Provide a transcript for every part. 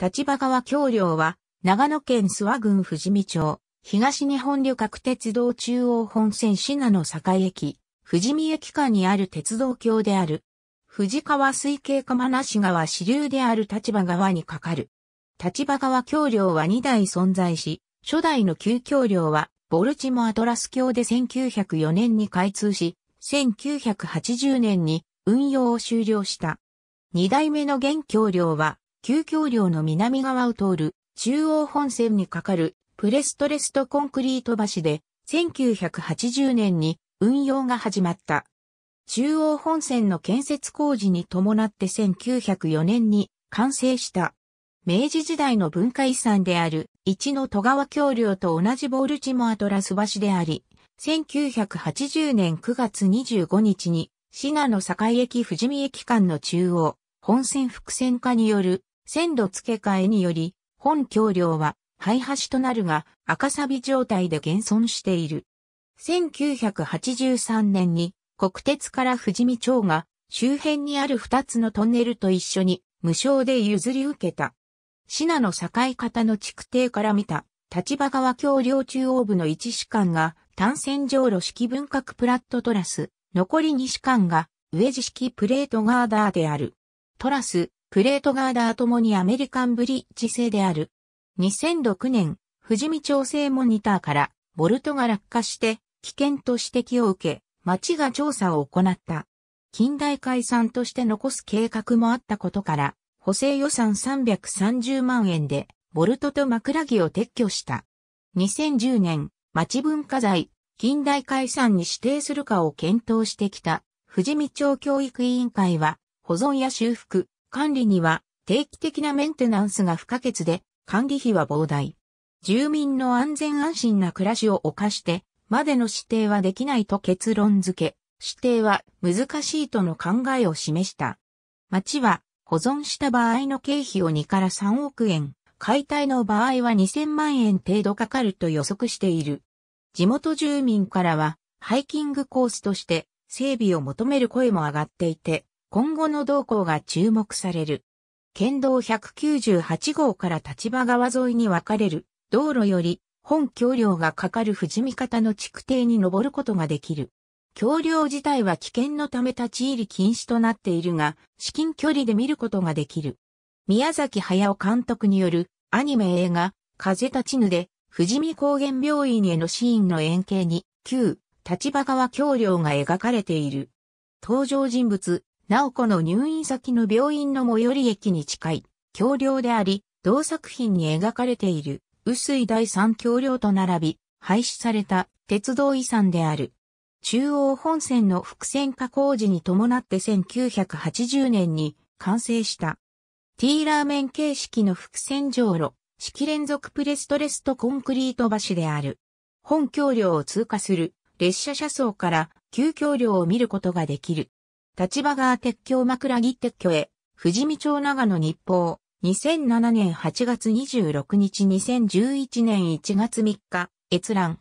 立場川橋梁は、長野県諏訪郡富士見町、東日本旅客鉄道中央本線信濃坂駅、富士見駅間にある鉄道橋である。富士川水系釜無川支流である立場川に架かる。立場川橋梁は2台存在し、初代の旧橋梁は、ボルチモアトラス橋で1904年に開通し、1980年に運用を終了した。2代目の現橋梁は、旧橋梁の南側を通る中央本線に架かるプレストレストコンクリート橋で1980年に運用が始まった。中央本線の建設工事に伴って1904年に完成した。明治時代の文化遺産である一の戸川橋梁と同じボールチモアトラス橋であり、1980年9月25日に、信の境駅富士見駅間の中央、本線複線化による線路付け替えにより、本橋梁は廃橋となるが赤錆状態で現存している。1983年に国鉄から富士見町が周辺にある2つのトンネルと一緒に無償で譲り受けた。品の境方の築堤から見た立場川橋梁中央部の一士官が単線上路式分割プラットトラス、残り二士官が上地式プレートガーダーである。トラス、プレートガーダーともにアメリカンブリッジ製である。2006年、富士見町製モニターからボルトが落下して危険と指摘を受け、町が調査を行った。近代解散として残す計画もあったことから、補正予算330万円で、ボルトと枕木を撤去した。2010年、町文化財、近代解散に指定するかを検討してきた、富士見町教育委員会は、保存や修復、管理には定期的なメンテナンスが不可欠で、管理費は膨大。住民の安全安心な暮らしを犯してまでの指定はできないと結論付け、指定は難しいとの考えを示した。町は保存した場合の経費を2から3億円、解体の場合は2000万円程度かかると予測している。地元住民からはハイキングコースとして整備を求める声も上がっていて、今後の動向が注目される。県道198号から立場川沿いに分かれる道路より本橋梁がかかる富士見方の築堤に登ることができる。橋梁自体は危険のため立ち入り禁止となっているが、至近距離で見ることができる。宮崎駿監督によるアニメ映画、風立ちぬで、富士見高原病院へのシーンの円形に、旧、立場川橋梁が描かれている。登場人物、なおこの入院先の病院の最寄り駅に近い、橋梁であり、同作品に描かれている、薄い第三橋梁と並び、廃止された鉄道遺産である。中央本線の複線化工事に伴って1980年に完成した。T ラーメン形式の複線上路、式連続プレストレストコンクリート橋である。本橋梁を通過する列車車窓から旧橋梁を見ることができる。立場川鉄橋枕木鉄橋へ、富士見町長野日報、2007年8月26日2011年1月3日、閲覧。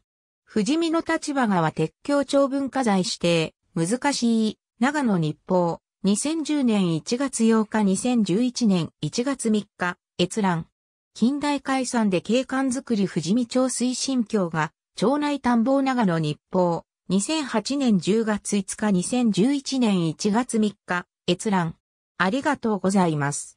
富士見の立場川鉄橋町文化財指定、難しい、長野日報、2010年1月8日2011年1月3日、閲覧。近代解散で景観づくり富士見町推進協が、町内探訪長野日報、2008年10月5日2011年1月3日閲覧ありがとうございます。